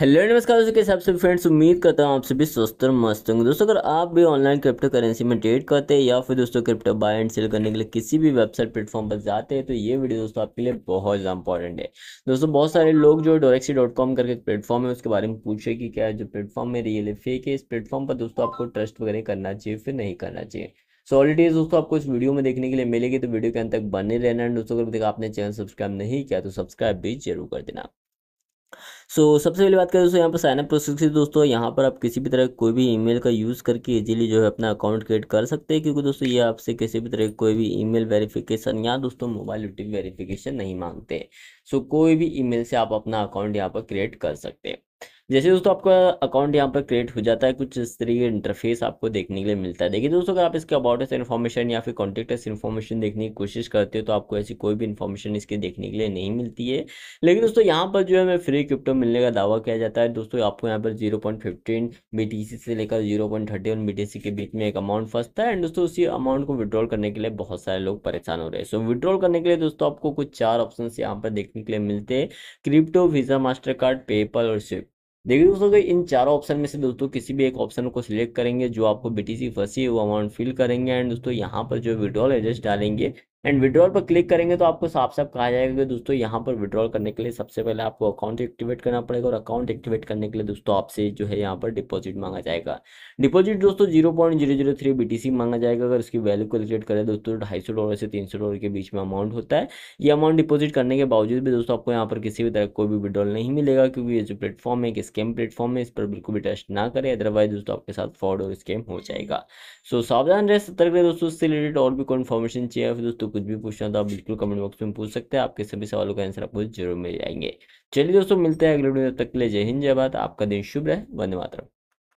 hello नमस्कार दोस्तों कैसे आप सभी फ्रेंड्स उम्मीद करता हूँ आप सभी स्वस्थ और मस्त होंगे दोस्तों अगर आप भी ऑनलाइन क्रिप्टो करेंसी में ट्रेड करते हैं या फिर दोस्तों क्रिप्टो बाय एंड सेल करने के लिए किसी भी वेबसाइट प्लेटफॉर्म पर जाते हैं तो ये वीडियो दोस्तों आपके लिए बहुत ज़्यादा इंपॉर्टेंट है दोस्तों बहुत सारे लोग जो डोरेक्सी डॉट कॉम करके प्लेटफॉर्म है उसके बारे में पूछे कि क्या जो प्लेटफॉर्म है रियल है फेक है इस प्लेटफॉर्म पर दोस्तों आपको ट्रस्ट वगैरह करना चाहिए फिर नहीं करना चाहिए सो ऑलरेडी दोस्तों आपको इस वीडियो में देखने के लिए मिलेगी तो वीडियो के अंत तक बने रहना दोस्तों अगर आपने चैनल सब्सक्राइब नहीं किया तो सब्सक्राइब भी जरूर कर देना सो so, सबसे पहले बात करें दोस्तों यहाँ पर साइनअप प्रोसेस की दोस्तों यहाँ पर आप किसी भी तरह कोई भी ईमेल का यूज़ करके इजीली जो है अपना अकाउंट क्रिएट कर सकते हैं क्योंकि दोस्तों ये आपसे किसी भी तरह कोई भी ईमेल वेरिफिकेशन या दोस्तों मोबाइल ओ वेरिफिकेशन नहीं मांगते सो so, कोई भी ईमेल से आप अपना अकाउंट यहाँ पर क्रिएट कर सकते हैं जैसे दोस्तों आपका अकाउंट यहाँ पर क्रिएट हो जाता है कुछ इस तरीके इंटरफेस आपको देखने के लिए मिलता है देखिए दोस्तों अगर आप इसके अबाउट अस इन्फॉर्मेशन या फिर कॉन्टेक्ट अस इन्फॉर्मेशन देखने की कोशिश करते हो तो आपको ऐसी कोई भी इन्फॉर्मेशन इसके देखने के लिए नहीं मिलती है लेकिन दोस्तों यहाँ पर जो है हमें फ्री क्रिप्टो मिलने का दावा किया जाता है दोस्तों आपको यहाँ पर जीरो पॉइंट से लेकर जीरो पॉइंट के बीच में एक अमाउंट फंसता है एंड दोस्तों उसी अमाउंट को विड्रॉल करने के लिए बहुत सारे लोग परेशान हो रहे हैं सो विड्रॉल करने के लिए दोस्तों आपको कुछ चार ऑप्शन यहाँ पर देखने के लिए मिलते हैं crypto Visa Mastercard PayPal और स्विफ्ट देखिए दोस्तों कि इन चारों ऑप्शन में से दोस्तों किसी भी एक ऑप्शन को सिलेक्ट करेंगे जो आपको बीटीसी फंसी है वो अमाउंट फिल करेंगे एंड दोस्तों यहाँ पर जो विड्रॉल एड्रेस डालेंगे एंड विड्रॉल पर क्लिक करेंगे तो आपको साफ साफ कहा जाएगा कि दोस्तों यहाँ पर विड्रॉल करने के लिए सबसे पहले आपको अकाउंट एक्टिवेट करना पड़ेगा और अकाउंट एक्टिवेट करने के लिए दोस्तों आपसे जो है यहाँ पर डिपॉजिट मांगा जाएगा डिपॉजिट दोस्तों zero point zero zero three B T C मांगा जाएगा अगर उसकी वैल्यू कैलकुलेट करें दोस्तों ढाई सौ डॉलर से तीन सौ डॉलर के बीच में अमाउंट होता है ये अमाउंट डिपॉजिट करने के बावजूद भी दोस्तों आपको यहाँ पर किसी भी तरह कोई भी विड्रॉल नहीं मिलेगा क्योंकि ये जो प्लेटफॉर्म है एक स्कैम प्लेटफॉर्म है इस पर बिल्कुल भी टेस्ट ना करें अदरवाइज दोस्तों आपके साथ फ्रॉड और स्कैम हो जाएगा सो सावधान रहे सतर्क रहे दोस्तों इससे रिलेटेड और भी कोई इन्फॉर्मेशन चाहिए दोस्तों कुछ भी पूछना तो आप बिल्कुल कमेंट बॉक्स में पूछ सकते हैं आपके सभी सवालों का आंसर आपको जरूर मिल जाएंगे चलिए दोस्तों मिलते हैं अगले वीडियो तक के लिए जय हिंद जय भारत आपका दिन शुभ रहे वंदे मातरम